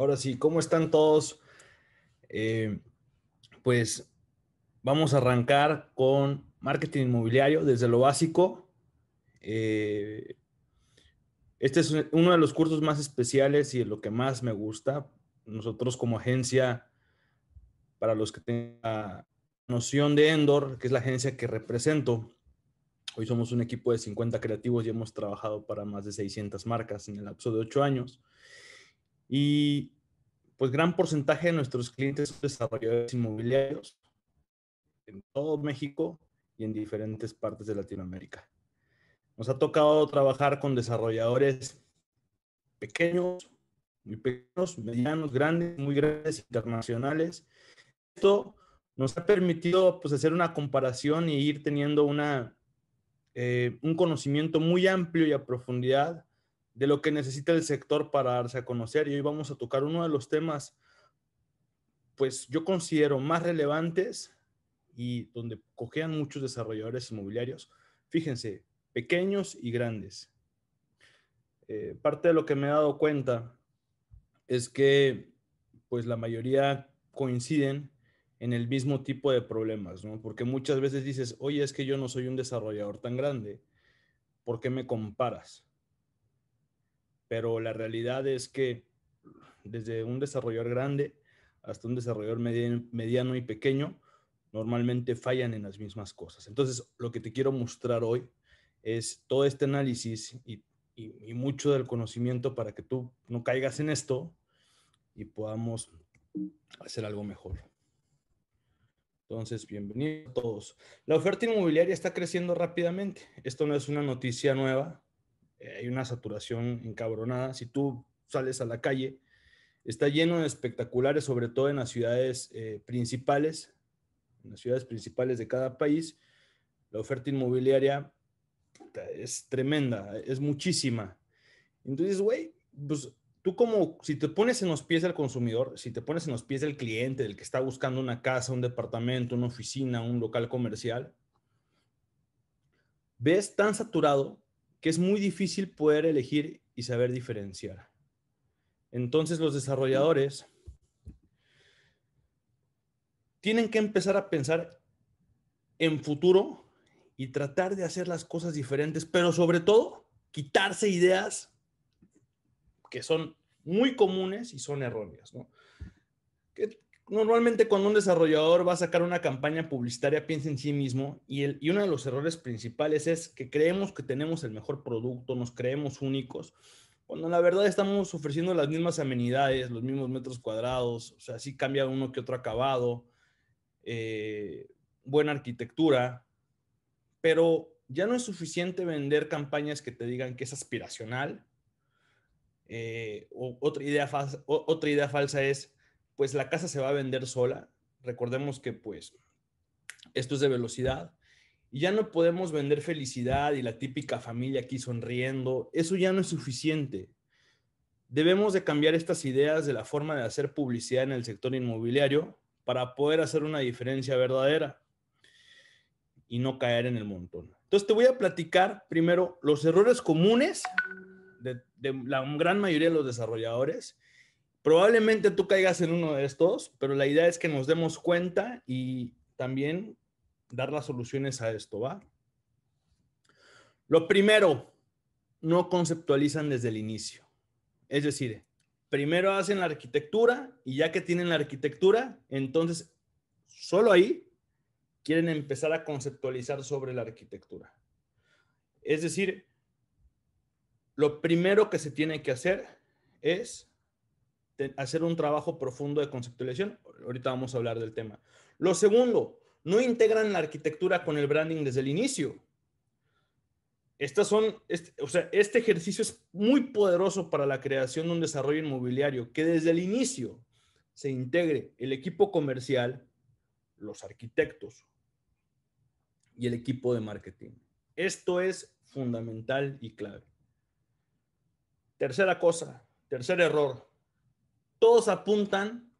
Ahora sí, ¿cómo están todos? Eh, pues vamos a arrancar con marketing inmobiliario desde lo básico. Eh, este es uno de los cursos más especiales y lo que más me gusta. Nosotros como agencia, para los que tengan noción de Endor, que es la agencia que represento, hoy somos un equipo de 50 creativos y hemos trabajado para más de 600 marcas en el lapso de 8 años. Y pues gran porcentaje de nuestros clientes son desarrolladores inmobiliarios en todo México y en diferentes partes de Latinoamérica. Nos ha tocado trabajar con desarrolladores pequeños, muy pequeños, medianos, grandes, muy grandes, internacionales. Esto nos ha permitido pues, hacer una comparación y ir teniendo una, eh, un conocimiento muy amplio y a profundidad de lo que necesita el sector para darse a conocer. Y hoy vamos a tocar uno de los temas, pues yo considero más relevantes y donde cojean muchos desarrolladores inmobiliarios. Fíjense, pequeños y grandes. Eh, parte de lo que me he dado cuenta es que pues la mayoría coinciden en el mismo tipo de problemas, ¿no? Porque muchas veces dices, oye, es que yo no soy un desarrollador tan grande, ¿por qué me comparas? pero la realidad es que desde un desarrollador grande hasta un desarrollador mediano, y pequeño, normalmente fallan en las mismas cosas. Entonces, lo que te quiero mostrar hoy es todo este análisis y, y, mucho del conocimiento para que tú no caigas en esto y podamos hacer algo mejor. Entonces, bienvenidos a todos. La oferta inmobiliaria está creciendo rápidamente. Esto no es una noticia nueva. Eh, hay una saturación encabronada. Si tú sales a la calle, está lleno de espectaculares, sobre todo en las ciudades eh, principales, en las ciudades principales de cada país. La oferta inmobiliaria es tremenda, es muchísima. Entonces, güey, pues tú como, si te pones en los pies del consumidor, si te pones en los pies del cliente, del que está buscando una casa, un departamento, una oficina, un local comercial, ves tan saturado que es muy difícil poder elegir y saber diferenciar. Entonces los desarrolladores tienen que empezar a pensar en futuro y tratar de hacer las cosas diferentes, pero sobre todo quitarse ideas que son muy comunes y son erróneas. ¿no? normalmente cuando un desarrollador va a sacar una campaña publicitaria piensa en sí mismo y, el, uno de los errores principales es que creemos que tenemos el mejor producto, nos creemos únicos, cuando la verdad estamos ofreciendo las mismas amenidades, los mismos metros cuadrados, o sea, sí cambia uno que otro acabado, eh, buena arquitectura, pero ya no es suficiente vender campañas que te digan que es aspiracional. Eh, otra, idea otra idea falsa es pues la casa se va a vender sola. Recordemos que pues esto es de velocidad. Y ya no podemos vender felicidad y la típica familia aquí sonriendo. Eso ya no es suficiente. Debemos de cambiar estas ideas de la forma de hacer publicidad en el sector inmobiliario para poder hacer una diferencia verdadera y no caer en el montón. Entonces te voy a platicar primero los errores comunes de, de la gran mayoría de los desarrolladores Probablemente tú caigas en uno de estos, pero la idea es que nos demos cuenta y también dar las soluciones a esto, ¿va? Lo primero, no conceptualizan desde el inicio. Es decir, primero hacen la arquitectura y ya que tienen la arquitectura, entonces solo ahí quieren empezar a conceptualizar sobre la arquitectura. Es decir, lo primero que se tiene que hacer es hacer un trabajo profundo de conceptualización. Ahorita vamos a hablar del tema. Lo segundo, no integran la arquitectura con el branding desde el inicio. Estas son, este ejercicio es muy poderoso para la creación de un desarrollo inmobiliario que desde el inicio se integre el equipo comercial, los arquitectos y el equipo de marketing. Esto es fundamental y clave. Tercera cosa, tercer error, todos apuntan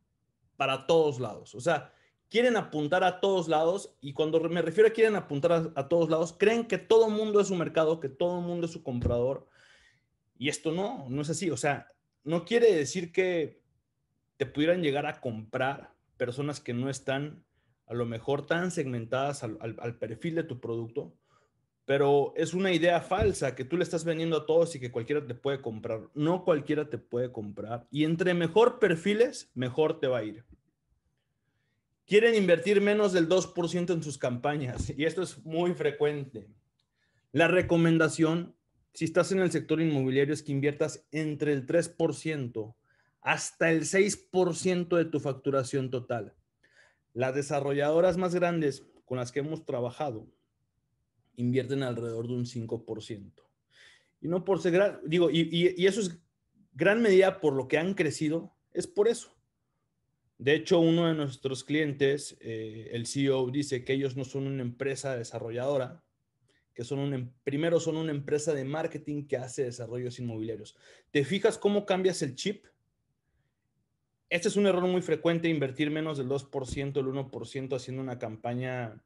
para todos lados. O sea, quieren apuntar a todos lados y cuando me refiero a quieren apuntar a, todos lados, creen que todo mundo es su mercado, que todo el mundo es su comprador. Y esto no, no es así. O sea, no quiere decir que te pudieran llegar a comprar personas que no están a lo mejor tan segmentadas al perfil de tu producto, pero es una idea falsa que tú le estás vendiendo a todos y que cualquiera te puede comprar. No cualquiera te puede comprar. Y entre mejor perfiles, mejor te va a ir. Quieren invertir menos del 2% en sus campañas y esto es muy frecuente. La recomendación, si estás en el sector inmobiliario, es que inviertas entre el 3% hasta el 6% de tu facturación total. Las desarrolladoras más grandes con las que hemos trabajado invierten alrededor de un 5%. Y no por digo, y, eso es gran medida por lo que han crecido, es por eso. De hecho, uno de nuestros clientes, eh, el CEO, dice que ellos no son una empresa desarrolladora, que son un, em, primero son una empresa de marketing que hace desarrollos inmobiliarios. ¿Te fijas cómo cambias el chip? Este es un error muy frecuente, invertir menos del 2%, el 1% haciendo una campaña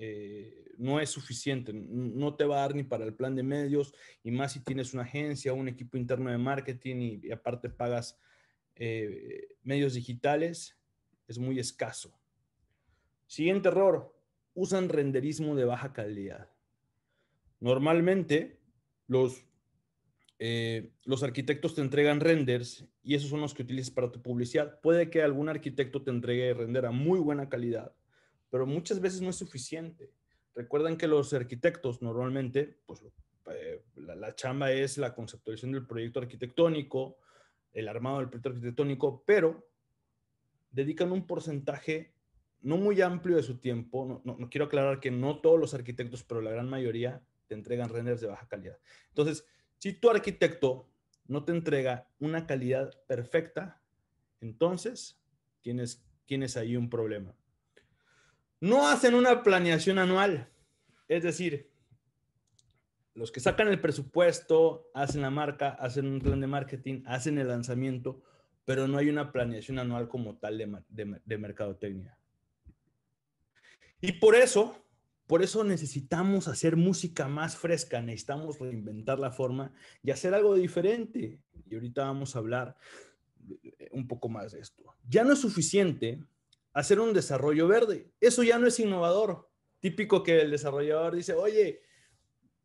eh, no es suficiente, no te va a dar ni para el plan de medios, y más si tienes una agencia, un equipo interno de marketing y, aparte pagas eh, medios digitales, es muy escaso. Siguiente error, usan renderismo de baja calidad. Normalmente los, eh, los arquitectos te entregan renders y esos son los que utilizas para tu publicidad. Puede que algún arquitecto te entregue render a muy buena calidad pero muchas veces no es suficiente. Recuerdan que los arquitectos normalmente, pues eh, la, chamba es la conceptualización del proyecto arquitectónico, el armado del proyecto arquitectónico, pero dedican un porcentaje no muy amplio de su tiempo. quiero aclarar que no todos los arquitectos, pero la gran mayoría te entregan renders de baja calidad. Entonces, si tu arquitecto no te entrega una calidad perfecta, entonces tienes, tienes ahí un problema no hacen una planeación anual. Es decir, los que sacan el presupuesto, hacen la marca, hacen un plan de marketing, hacen el lanzamiento, pero no hay una planeación anual como tal de, de, mercadotecnia. Y por eso, por eso necesitamos hacer música más fresca, necesitamos reinventar la forma y hacer algo diferente. Y ahorita vamos a hablar un poco más de esto. Ya no es suficiente hacer un desarrollo verde. Eso ya no es innovador. Típico que el desarrollador dice, oye,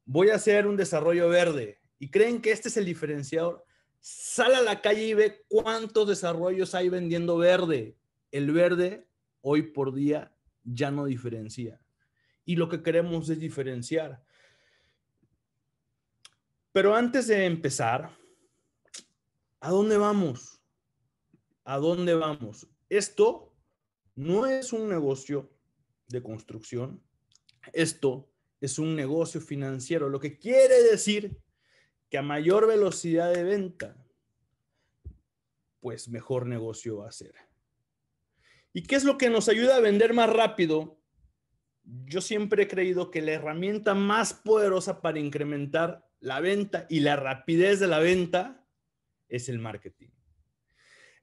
voy a hacer un desarrollo verde. Y creen que este es el diferenciador. Sal a la calle y ve cuántos desarrollos hay vendiendo verde. El verde hoy por día ya no diferencia. Y lo que queremos es diferenciar. Pero antes de empezar, ¿a dónde vamos? ¿A dónde vamos? Esto no es un negocio de construcción, esto es un negocio financiero, lo que quiere decir que a mayor velocidad de venta, pues mejor negocio va a ser. ¿Y qué es lo que nos ayuda a vender más rápido? Yo siempre he creído que la herramienta más poderosa para incrementar la venta y la rapidez de la venta es el marketing.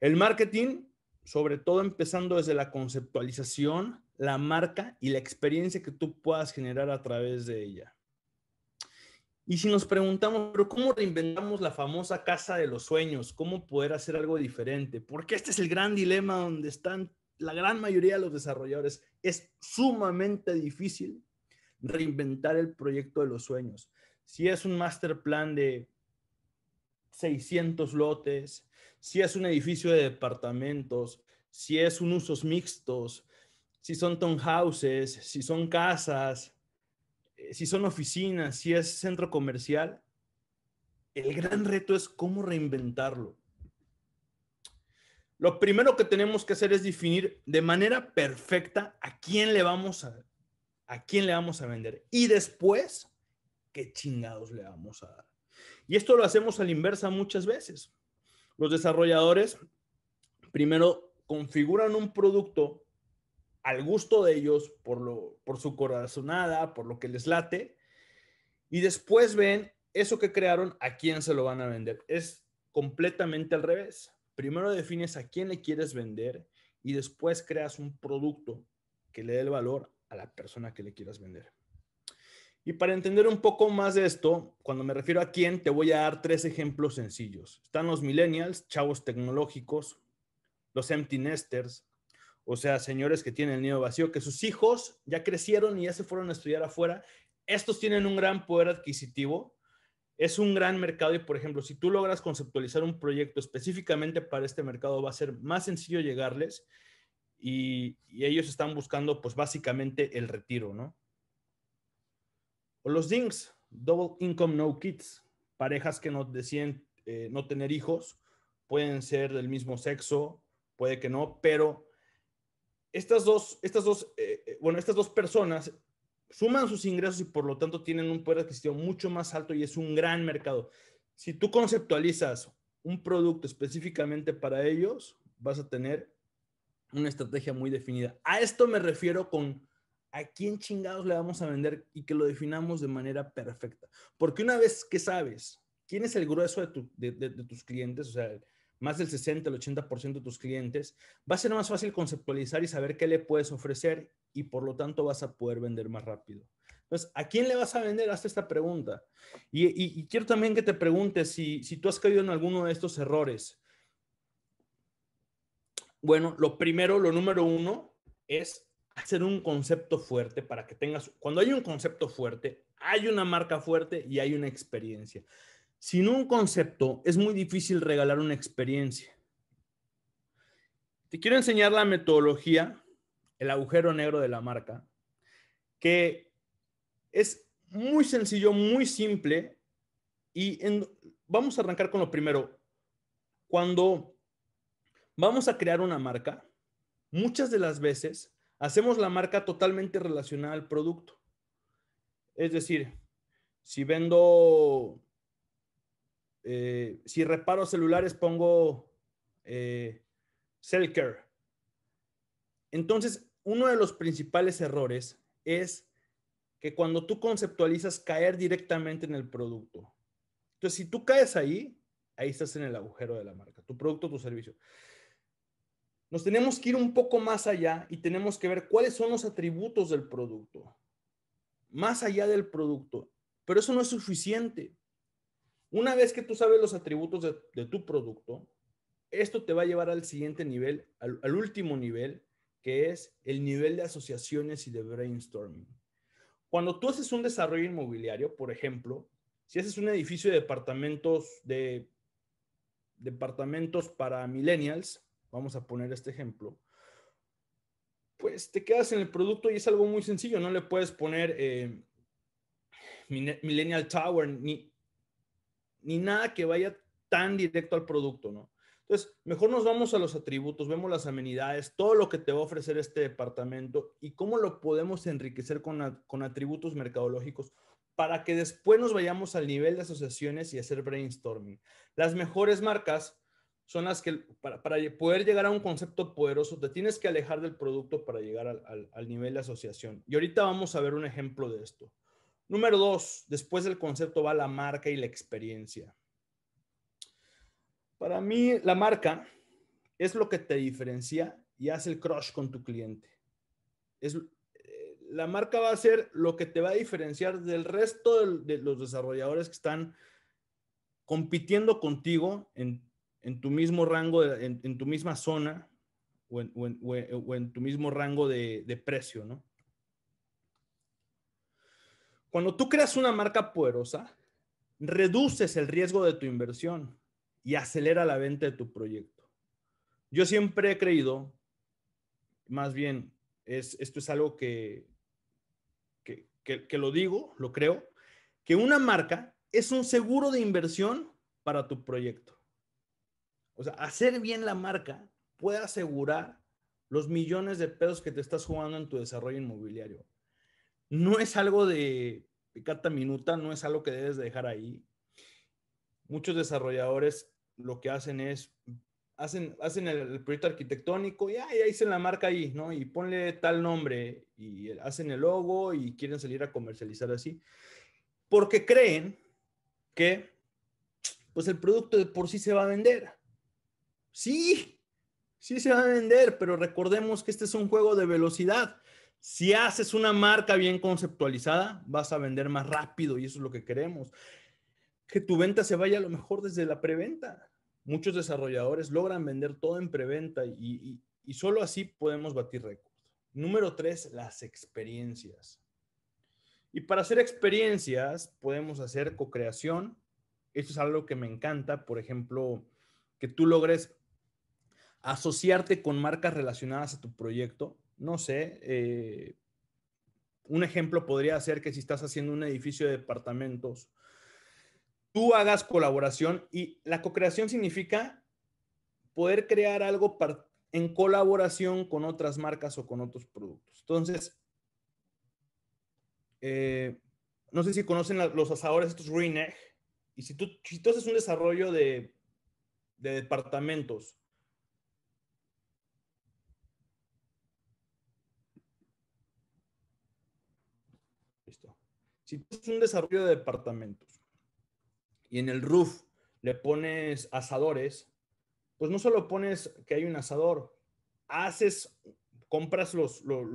El marketing sobre todo empezando desde la conceptualización, la marca y la experiencia que tú puedas generar a través de ella. Y si nos preguntamos, pero ¿cómo reinventamos la famosa casa de los sueños? ¿Cómo poder hacer algo diferente? Porque este es el gran dilema donde están la gran mayoría de los desarrolladores. Es sumamente difícil reinventar el proyecto de los sueños. Si es un master plan de 600 lotes, si es un edificio de departamentos, si es un usos mixtos, si son townhouses, si son casas, eh, si son oficinas, si es centro comercial. El gran reto es cómo reinventarlo. Lo primero que tenemos que hacer es definir de manera perfecta a quién le vamos a, a quién le vamos a vender y después qué chingados le vamos a dar. Y esto lo hacemos a la inversa muchas veces. Los desarrolladores primero configuran un producto al gusto de ellos, por, lo, por su corazonada, por lo que les late, y después ven eso que crearon, a quién se lo van a vender. Es completamente al revés. Primero defines a quién le quieres vender y después creas un producto que le dé el valor a la persona que le quieras vender. Y para entender un poco más de esto, cuando me refiero a quién, te voy a dar tres ejemplos sencillos. Están los millennials, chavos tecnológicos, los empty nesters, o sea, señores que tienen el nido vacío, que sus hijos ya crecieron y ya se fueron a estudiar afuera. Estos tienen un gran poder adquisitivo, es un gran mercado y, por ejemplo, si tú logras conceptualizar un proyecto específicamente para este mercado, va a ser más sencillo llegarles y, y ellos están buscando, pues, básicamente el retiro, ¿no? O los DINGS, Double Income No Kids, parejas que no deciden eh, no tener hijos, pueden ser del mismo sexo, puede que no, pero estas dos, estas dos, eh, eh, bueno, estas dos personas suman sus ingresos y por lo tanto tienen un poder adquisitivo mucho más alto y es un gran mercado. Si tú conceptualizas un producto específicamente para ellos, vas a tener una estrategia muy definida. A esto me refiero con a quién chingados le vamos a vender y que lo definamos de manera perfecta. Porque una vez que sabes quién es el grueso de, tus clientes, o sea, más del 60 el 80% de tus clientes, va a ser más fácil conceptualizar y saber qué le puedes ofrecer y por lo tanto vas a poder vender más rápido. Entonces, ¿a quién le vas a vender? Hazte esta pregunta. Y, quiero también que te preguntes si tú has caído en alguno de estos errores. Bueno, lo primero, lo número uno es hacer un concepto fuerte para que tengas, cuando hay un concepto fuerte, hay una marca fuerte y hay una experiencia. Sin un concepto es muy difícil regalar una experiencia. Te quiero enseñar la metodología, el agujero negro de la marca, que es muy sencillo, muy simple y vamos a arrancar con lo primero. Cuando vamos a crear una marca, muchas de las veces Hacemos la marca totalmente relacionada al producto. Es decir, si vendo, eh, si reparo celulares, pongo eh, Care. Entonces, uno de los principales errores es que cuando tú conceptualizas caer directamente en el producto. Entonces, si tú caes ahí, ahí estás en el agujero de la marca, tu producto, tu servicio. Nos tenemos que ir un poco más allá y tenemos que ver cuáles son los atributos del producto, más allá del producto. Pero eso no es suficiente. Una vez que tú sabes los atributos de, tu producto, esto te va a llevar al siguiente nivel, al, último nivel, que es el nivel de asociaciones y de brainstorming. Cuando tú haces un desarrollo inmobiliario, por ejemplo, si haces un edificio de departamentos de departamentos para millennials, vamos a poner este ejemplo, pues te quedas en el producto y es algo muy sencillo, no le puedes poner eh, Millennial Tower ni, ni nada que vaya tan directo al producto, ¿no? Entonces, mejor nos vamos a los atributos, vemos las amenidades, todo lo que te va a ofrecer este departamento y cómo lo podemos enriquecer con, con atributos mercadológicos para que después nos vayamos al nivel de asociaciones y hacer brainstorming. Las mejores marcas son las que para, poder llegar a un concepto poderoso te tienes que alejar del producto para llegar al, nivel de asociación. Y ahorita vamos a ver un ejemplo de esto. Número dos, después del concepto va la marca y la experiencia. Para mí, la marca es lo que te diferencia y hace el crush con tu cliente. Es, eh, la marca va a ser lo que te va a diferenciar del resto de, de los desarrolladores que están compitiendo contigo en en tu mismo rango, en, tu misma zona o en, tu mismo rango de, precio, ¿no? Cuando tú creas una marca poderosa, reduces el riesgo de tu inversión y acelera la venta de tu proyecto. Yo siempre he creído, más bien, es, esto es algo que, que lo digo, lo creo, que una marca es un seguro de inversión para tu proyecto. O sea, hacer bien la marca puede asegurar los millones de pesos que te estás jugando en tu desarrollo inmobiliario. No es algo de picata minuta, no es algo que debes dejar ahí. Muchos desarrolladores lo que hacen es, hacen, hacen el, proyecto arquitectónico y ahí hacen la marca ahí, ¿no? Y ponle tal nombre y hacen el logo y quieren salir a comercializar así. Porque creen que pues el producto de por sí se va a vender. Sí, sí se va a vender, pero recordemos que este es un juego de velocidad. Si haces una marca bien conceptualizada, vas a vender más rápido y eso es lo que queremos. Que tu venta se vaya a lo mejor desde la preventa. Muchos desarrolladores logran vender todo en preventa y, solo así podemos batir récord. Número tres, las experiencias. Y para hacer experiencias podemos hacer co-creación. Esto es algo que me encanta, por ejemplo, que tú logres asociarte con marcas relacionadas a tu proyecto. No sé, eh, un ejemplo podría ser que si estás haciendo un edificio de departamentos, tú hagas colaboración y la co-creación significa poder crear algo en colaboración con otras marcas o con otros productos. Entonces, eh, no sé si conocen los asadores, estos RINEG y si tú, haces un desarrollo de, de departamentos Si tú un desarrollo de departamentos y en el roof le pones asadores, pues no solo pones que hay un asador, haces, compras los, los,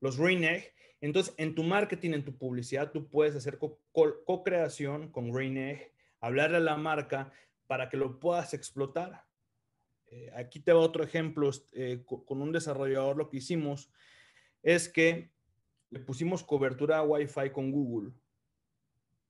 los, Green Egg. Entonces, en tu marketing, en tu publicidad, tú puedes hacer co-creación con Green Egg, hablarle a la marca para que lo puedas explotar. Eh, aquí te va otro ejemplo eh, con un desarrollador. Lo que hicimos es que le pusimos cobertura a Wi-Fi con Google.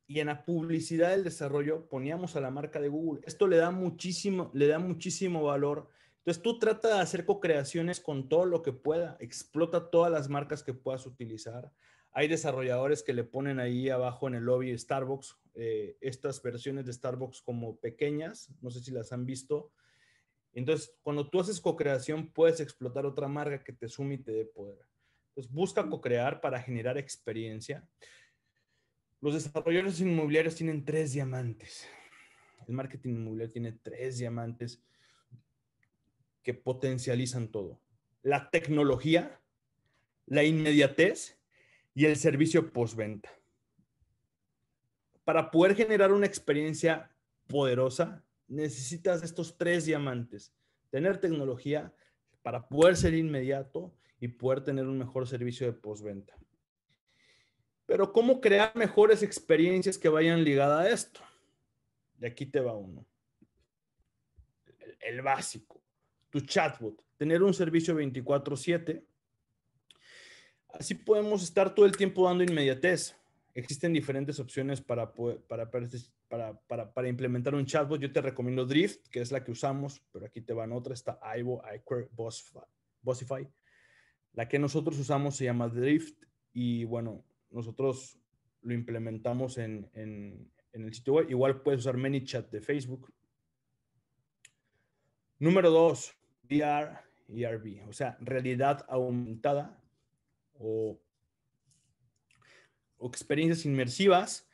Y en la publicidad del desarrollo poníamos a la marca de Google. Esto le da muchísimo, le da muchísimo valor. Entonces tú trata de hacer co-creaciones con todo lo que pueda. Explota todas las marcas que puedas utilizar. Hay desarrolladores que le ponen ahí abajo en el lobby Starbucks eh, estas versiones de Starbucks como pequeñas. No sé si las han visto. Entonces, cuando tú haces co-creación, puedes explotar otra marca que te sume y te dé poder. Pues, busca co-crear para generar experiencia. Los desarrolladores inmobiliarios tienen tres diamantes. El marketing inmobiliario tiene tres diamantes que potencializan todo. La tecnología, la inmediatez y el servicio postventa. Para poder generar una experiencia poderosa, necesitas estos tres diamantes. Tener tecnología para poder ser inmediato, y poder tener un mejor servicio de postventa. Pero ¿cómo crear mejores experiencias que vayan ligadas a esto? De aquí te va uno. El, básico, tu chatbot, tener un servicio 24/7. Así podemos estar todo el tiempo dando inmediatez. Existen diferentes opciones para, para, para, implementar un chatbot. Yo te recomiendo Drift, que es la que usamos, pero aquí te van otra, Está Ivo, iQuery, Bossify. La que nosotros usamos se llama Drift y bueno, nosotros lo implementamos en, el sitio web. Igual puedes usar ManyChat de Facebook. Número dos, VR y RV, o sea, realidad aumentada o, experiencias inmersivas.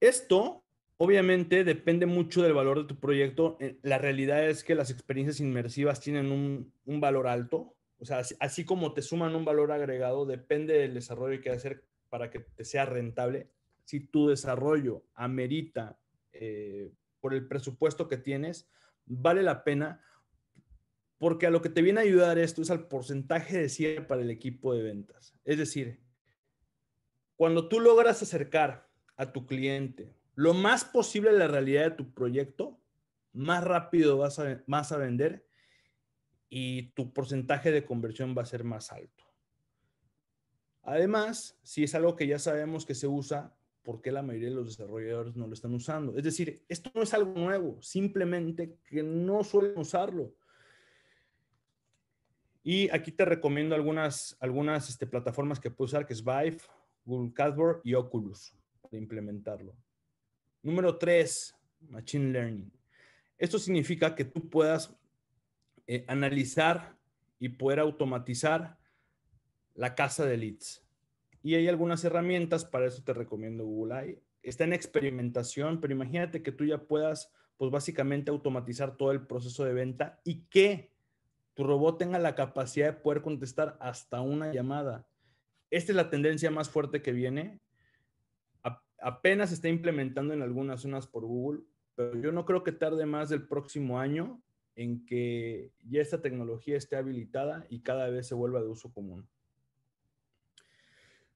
Esto Obviamente depende mucho del valor de tu proyecto. Eh, la realidad es que las experiencias inmersivas tienen un, un valor alto. O sea, así, como te suman un valor agregado, depende del desarrollo que hacer para que te sea rentable. Si tu desarrollo amerita eh, por el presupuesto que tienes, vale la pena, porque a lo que te viene a ayudar esto es al porcentaje de cierre para el equipo de ventas. Es decir, cuando tú logras acercar a tu cliente lo más posible la realidad de tu proyecto, más rápido vas a, vas a vender y tu porcentaje de conversión va a ser más alto. Además, si es algo que ya sabemos que se usa, ¿por qué la mayoría de los desarrolladores no lo están usando? Es decir, esto no es algo nuevo, simplemente que no suelen usarlo. Y aquí te recomiendo algunas, algunas este, plataformas que puedes usar, que es Vive, Google Cardboard y Oculus, para implementarlo. Número tres, Machine Learning. Esto significa que tú puedas eh, analizar y poder automatizar la casa de leads. Y hay algunas herramientas, para eso te recomiendo Google Está en experimentación, pero imagínate que tú ya puedas, pues básicamente automatizar todo el proceso de venta y que tu robot tenga la capacidad de poder contestar hasta una llamada. Esta es la tendencia más fuerte que viene. apenas está implementando en algunas zonas por Google, pero yo no creo que tarde más del próximo año en que ya esta tecnología esté habilitada y cada vez se vuelva de uso común.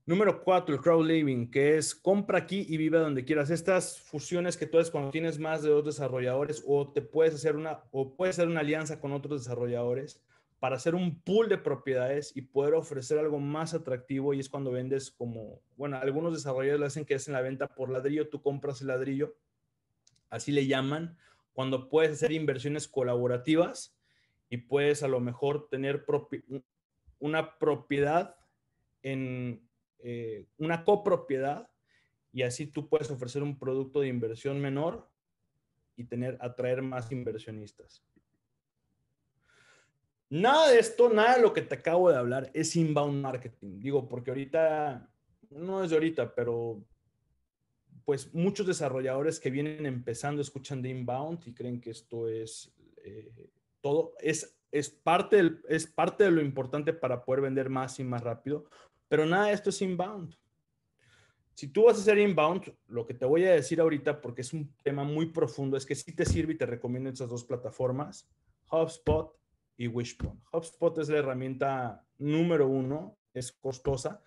Número cuatro, el crowd living que es compra aquí y vive donde quieras. Estas fusiones que tú haces cuando tienes más de dos desarrolladores o te puedes hacer una o puedes hacer una alianza con otros desarrolladores para hacer un pool de propiedades y poder ofrecer algo más atractivo y es cuando vendes como, bueno, algunos desarrolladores lo hacen que hacen la venta por ladrillo, tú compras el ladrillo, así le llaman, cuando puedes hacer inversiones colaborativas y puedes a lo mejor tener una propiedad en eh, una copropiedad y así tú puedes ofrecer un producto de inversión menor y tener atraer más inversionistas. Nada de esto, nada de lo que te acabo de hablar es inbound marketing. Digo, porque ahorita, no es de ahorita, pero pues muchos desarrolladores que vienen empezando escuchan de inbound y creen que esto es eh, todo, es, es, parte es parte de lo importante para poder vender más y más rápido, pero nada de esto es inbound. Si tú vas a hacer inbound, lo que te voy a decir ahorita, porque es un tema muy profundo, es que sí te sirve y te recomiendo estas dos plataformas, HubSpot y Wishbone. HubSpot es la herramienta número uno, es costosa,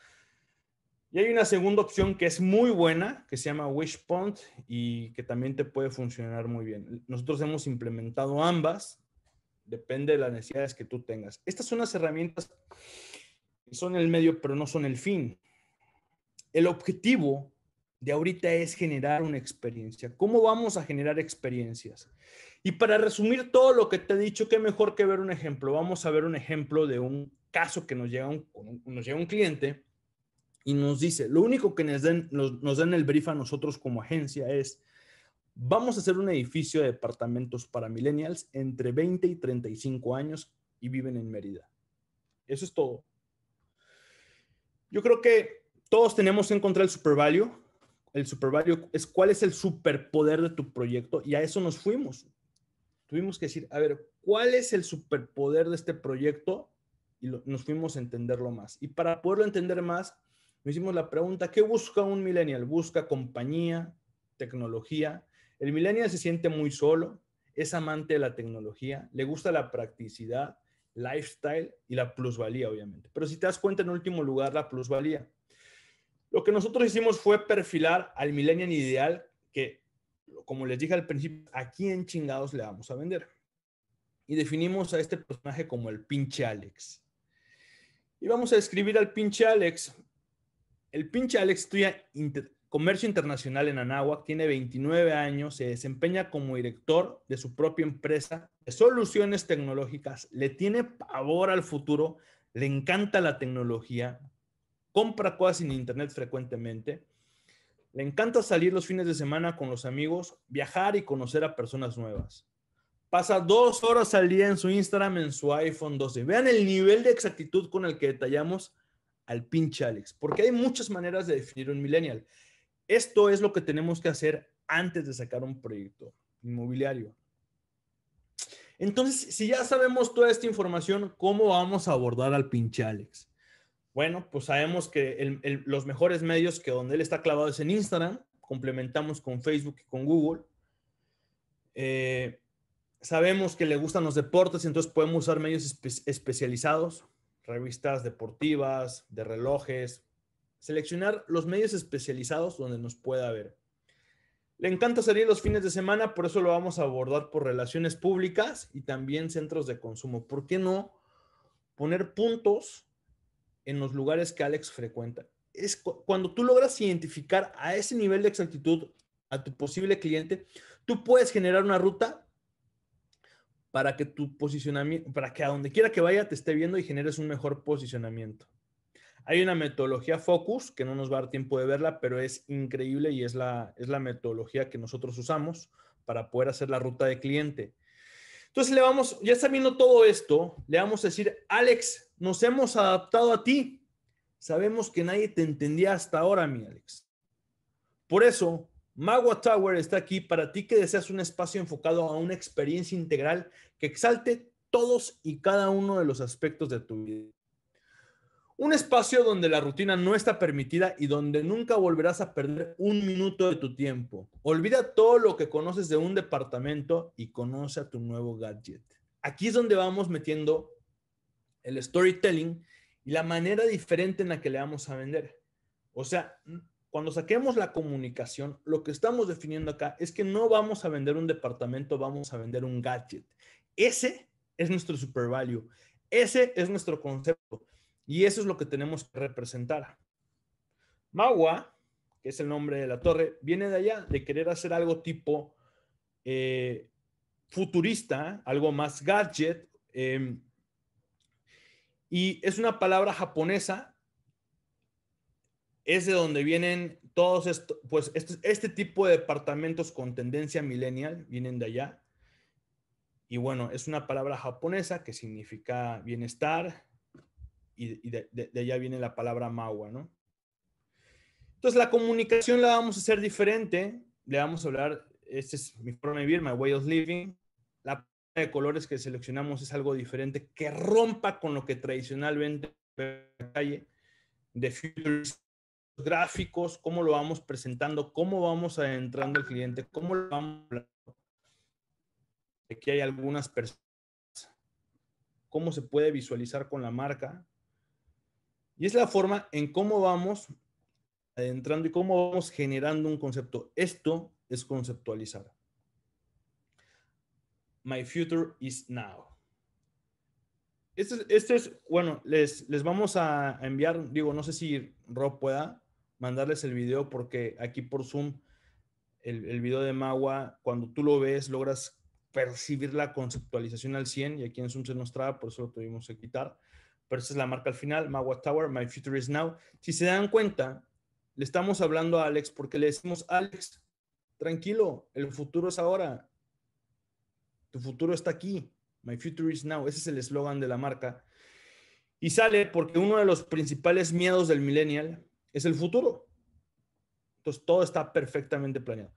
y hay una segunda opción que es muy buena, que se llama Wishpond y que también te puede funcionar muy bien. Nosotros hemos implementado ambas, depende de las necesidades que tú tengas. Estas son las herramientas que son el medio, pero no son el fin. El objetivo de ahorita es generar una experiencia. ¿Cómo vamos a generar experiencias? Y para resumir todo lo que te he dicho, qué mejor que ver un ejemplo. Vamos a ver un ejemplo de un caso que nos llega un, nos llega un cliente y nos dice, lo único que nos nos, dan el brief a nosotros como agencia es, vamos a hacer un edificio de departamentos para millennials entre 20 y 35 años y viven en Mérida. Eso es todo. Yo creo que todos tenemos que encontrar el super value. El super value es cuál es el superpoder de tu proyecto y a eso nos fuimos. Tuvimos que decir, a ver, ¿cuál es el superpoder de este proyecto? Y nos fuimos a entenderlo más. Y para poderlo entender más, nos hicimos la pregunta, ¿qué busca un millennial? Busca compañía, tecnología. El millennial se siente muy solo, es amante de la tecnología, le gusta la practicidad, lifestyle y la plusvalía, obviamente. Pero si te das cuenta, en último lugar, la plusvalía. Lo que nosotros hicimos fue perfilar al millennial ideal que, como les dije al principio, ...aquí en chingados le vamos a vender? Y definimos a este personaje como el pinche Alex. Y vamos a escribir al pinche Alex el pinche Alex estudia comercio internacional en Anáhuac, tiene 29 años, se desempeña como director de su propia empresa de soluciones tecnológicas, le tiene pavor al futuro, le encanta la tecnología, compra cosas en internet frecuentemente, le encanta salir los fines de semana con los amigos, viajar y conocer a personas nuevas. Pasa dos horas al día en su Instagram, en su iPhone 12. Vean el nivel de exactitud con el que detallamos al pinche Alex, porque hay muchas maneras de definir un millennial. Esto es lo que tenemos que hacer antes de sacar un proyecto inmobiliario. Entonces, si ya sabemos toda esta información, ¿cómo vamos a abordar al pinche Alex? Bueno, pues sabemos que los mejores medios que donde él está clavado es en Instagram, complementamos con Facebook y con Google. Eh, sabemos que le gustan los deportes, entonces podemos usar medios especializados revistas deportivas, de relojes, seleccionar los medios especializados donde nos pueda ver. Le encanta salir los fines de semana, por eso lo vamos a abordar por relaciones públicas y también centros de consumo. ¿Por qué no poner puntos en los lugares que Alex frecuenta? Es cuando tú logras identificar a ese nivel de exactitud a tu posible cliente, tú puedes generar una ruta para que tu posicionamiento, para que a donde quiera que vaya te esté viendo y generes un mejor posicionamiento. Hay una metodología Focus que no nos va a dar tiempo de verla, pero es increíble y es la, es la metodología que nosotros usamos para poder hacer la ruta de cliente. Entonces le vamos, ya sabiendo todo esto, le vamos a decir, Alex, nos hemos adaptado a ti. Sabemos que nadie te entendía hasta ahora, mi Alex. Por eso Magua Tower está aquí para ti que deseas un espacio enfocado a una experiencia integral que exalte todos y cada uno de los aspectos de tu vida. Un espacio donde la rutina no está permitida y donde nunca volverás a perder un minuto de tu tiempo. Olvida todo lo que conoces de un departamento y conoce a tu nuevo gadget. Aquí es donde vamos metiendo el storytelling y la manera diferente en la que le vamos a vender. O sea, cuando saquemos la comunicación, lo que estamos definiendo acá es que no vamos a vender un departamento, vamos a vender un gadget. Ese es nuestro super value. Ese es nuestro concepto. Y eso es lo que tenemos que representar. Magua, que es el nombre de la torre, viene de allá, de querer hacer algo tipo eh, futurista, algo más gadget. Em, y es una palabra japonesa es de donde vienen todos estos, pues este, este, tipo de departamentos con tendencia millennial, vienen de allá. Y bueno, es una palabra japonesa que significa bienestar y, de, allá viene la palabra mawa, ¿no? Entonces la comunicación la vamos a hacer diferente, le vamos a hablar, este es mi forma de vivir, my way of living, la de colores que seleccionamos es algo diferente que rompa con lo que tradicionalmente calle de futurismo gráficos, cómo lo vamos presentando, cómo vamos adentrando el cliente, cómo lo vamos. Aquí hay algunas personas. Cómo se puede visualizar con la marca. Y es la forma en cómo vamos adentrando y cómo vamos generando un concepto. Esto es conceptualizar. My future is now. Este, es, este bueno, les, les vamos a enviar, digo, no sé si Rob pueda, mandarles el video porque aquí por Zoom, el, video de Magua, cuando tú lo ves, logras percibir la conceptualización al 100 y aquí en Zoom se nos traba, por eso lo tuvimos que quitar. Pero esa es la marca al final, Magua Tower, My Future is Now. Si se dan cuenta, le estamos hablando a Alex porque le decimos, Alex, tranquilo, el futuro es ahora. Tu futuro está aquí. My future is now. Ese es el eslogan de la marca. Y sale porque uno de los principales miedos del millennial es el futuro. Entonces todo está perfectamente planeado.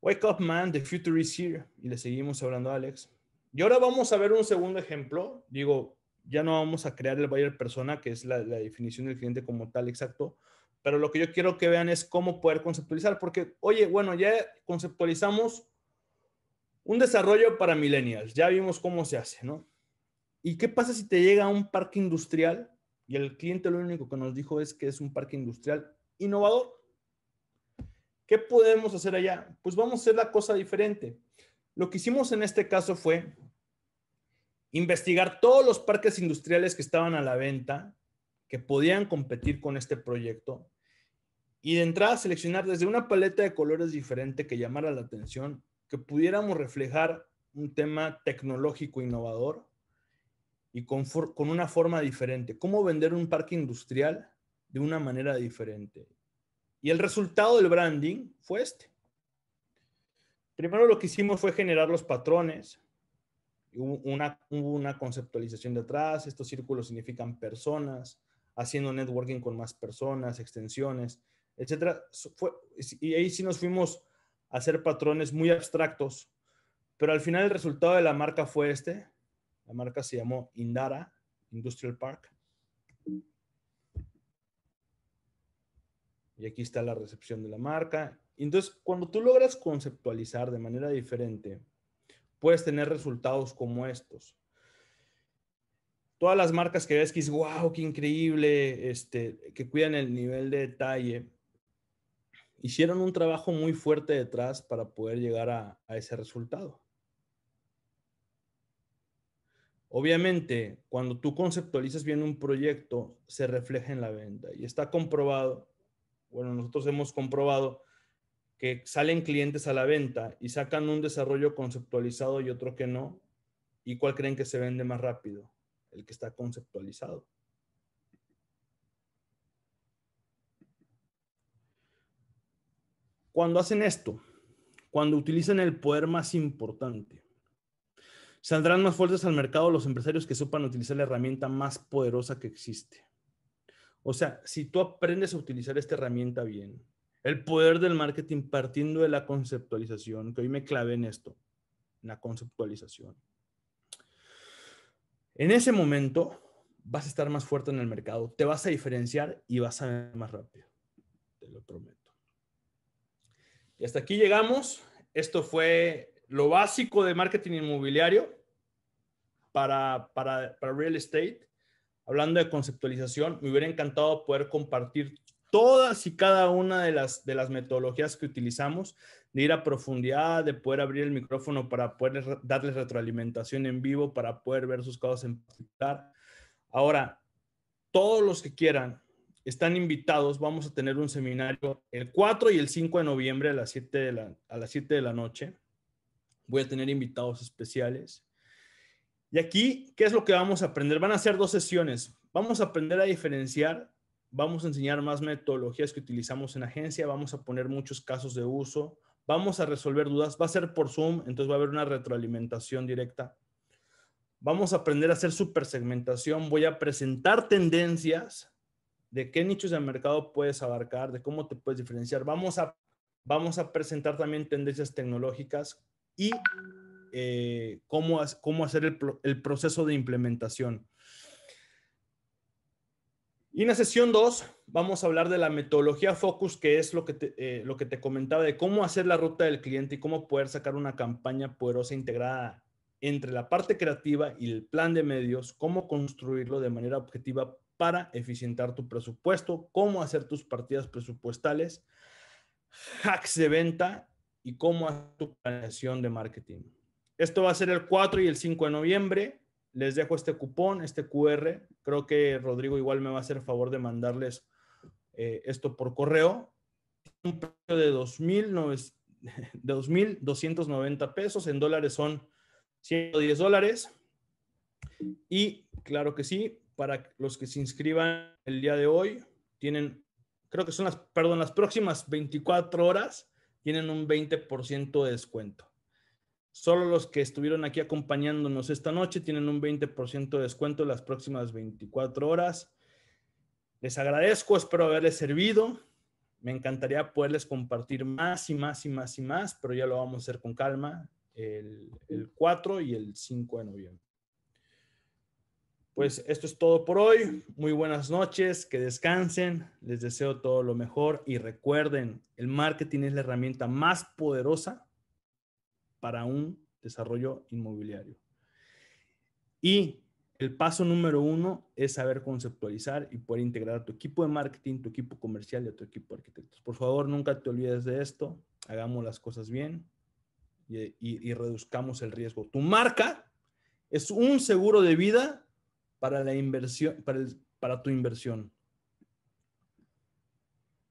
Wake up, man, the future is here. Y le seguimos hablando a Alex. Y ahora vamos a ver un segundo ejemplo. Digo, ya no vamos a crear el buyer persona, que es la, definición del cliente como tal exacto, pero lo que yo quiero que vean es cómo poder conceptualizar, porque, oye, bueno, ya conceptualizamos un desarrollo para millennials, ya vimos cómo se hace, ¿no? ¿Y qué pasa si te llega a un parque industrial y el cliente lo único que nos dijo es que es un parque industrial innovador. ¿Qué podemos hacer allá? Pues vamos a hacer la cosa diferente. Lo que hicimos en este caso fue investigar todos los parques industriales que estaban a la venta, que podían competir con este proyecto, y de entrada seleccionar desde una paleta de colores diferente que llamara la atención, que pudiéramos reflejar un tema tecnológico innovador y con, una forma diferente. ¿Cómo vender un parque industrial de una manera diferente? Y el resultado del branding fue este. Primero lo que hicimos fue generar los patrones. Hubo una, una conceptualización detrás. Estos círculos significan personas, haciendo networking con más personas, extensiones, etc. y ahí sí nos fuimos a hacer patrones muy abstractos, pero al final el resultado de la marca fue este. La marca se llamó Indara Industrial Park. Y aquí está la recepción de la marca. Entonces, cuando tú logras conceptualizar de manera diferente, puedes tener resultados como estos. Todas las marcas que ves que es wow, qué increíble, este, que cuidan el nivel de detalle, hicieron un trabajo muy fuerte detrás para poder llegar a ese resultado. Obviamente, cuando tú conceptualizas bien un proyecto, se refleja en la venta y está comprobado, bueno, nosotros hemos comprobado que salen clientes a la venta y sacan un desarrollo conceptualizado y otro que no, ¿y cuál creen que se vende más rápido? El que está conceptualizado. Cuando hacen esto, cuando utilizan el poder más importante, Saldrán más fuertes al mercado los empresarios que sepan utilizar la herramienta más poderosa que existe. O sea, si tú aprendes a utilizar esta herramienta bien, el poder del marketing partiendo de la conceptualización, que hoy me clave en esto, la conceptualización. En ese momento vas a estar más fuerte en el mercado, te vas a diferenciar y vas a ver más rápido. Te lo prometo. Y hasta aquí llegamos. Esto fue lo básico de marketing inmobiliario para, para, real estate, hablando de conceptualización, me hubiera encantado poder compartir todas y cada una de las, de las metodologías que utilizamos, de ir a profundidad, de poder abrir el micrófono para poder darles retroalimentación en vivo, para poder ver sus casos en particular. Ahora, todos los que quieran están invitados. Vamos a tener un seminario el 4 y el 5 de noviembre a las 7 a las 7 de la noche voy a tener invitados especiales. Y aquí, ¿qué es lo que vamos a aprender? Van a ser dos sesiones. Vamos a aprender a diferenciar, vamos a enseñar más metodologías que utilizamos en agencia, vamos a poner muchos casos de uso, vamos a resolver dudas, va a ser por Zoom, entonces va a haber una retroalimentación directa. Vamos a aprender a hacer supersegmentación, voy a presentar tendencias de qué nichos de mercado puedes abarcar, de cómo te puedes diferenciar. Vamos a, vamos a presentar también tendencias tecnológicas, y eh, cómo, hacer el, proceso de implementación. Y en la sesión 2 vamos a hablar de la metodología focus, que es lo que, eh, lo que te comentaba de cómo hacer la ruta del cliente y cómo poder sacar una campaña poderosa integrada entre la parte creativa y el plan de medios, cómo construirlo de manera objetiva para eficientar tu presupuesto, cómo hacer tus partidas presupuestales, hacks de venta y cómo hacer tu planeación de marketing. Esto va a ser el 4 y el 5 de noviembre. Les dejo este cupón, este QR. Creo que Rodrigo igual me va a hacer el favor de mandarles eh, esto por correo. Un precio de 2.290 pesos. En dólares son 110 dólares. Y claro que sí, para los que se inscriban el día de hoy, tienen, creo que son las, perdón, las próximas 24 horas tienen un 20% de descuento. Solo los que estuvieron aquí acompañándonos esta noche tienen un 20% de descuento las próximas 24 horas. Les agradezco, espero haberles servido. Me encantaría poderles compartir más y más y más y más, pero ya lo vamos a hacer con calma el, el 4 y el 5 de noviembre. Pues esto es todo por hoy. Muy buenas noches, que descansen, les deseo todo lo mejor y recuerden, el marketing es la herramienta más poderosa para un desarrollo inmobiliario. Y el paso número uno es saber conceptualizar y poder integrar a tu equipo de marketing, tu equipo comercial y a tu equipo de arquitectos. Por favor, nunca te olvides de esto, hagamos las cosas bien y, y reduzcamos el riesgo. Tu marca es un seguro de vida para la inversión, para, tu inversión.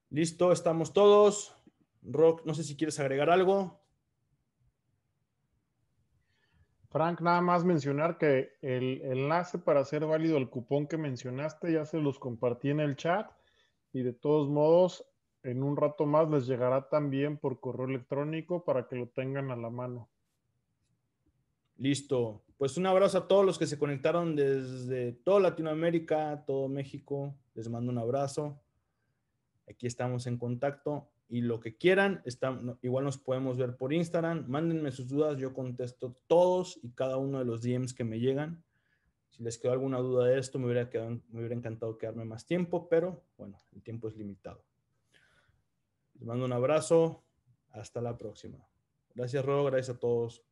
Listo, estamos todos. Rock, no sé si quieres agregar algo. Frank, nada más mencionar que el enlace para hacer válido el cupón que mencionaste ya se los compartí en el chat y de todos modos en un rato más les llegará también por correo electrónico para que lo tengan a la mano. Listo pues un abrazo a todos los que se conectaron desde toda Latinoamérica, todo México. Les mando un abrazo. Aquí estamos en contacto y lo que quieran, igual nos podemos ver por Instagram. Mándenme sus dudas, yo contesto todos y cada uno de los DMs que me llegan. Si les quedó alguna duda de esto, me hubiera, encantado quedarme más tiempo, pero bueno, el tiempo es limitado. Les mando un abrazo. Hasta la próxima. Gracias, Rolo. Gracias a todos.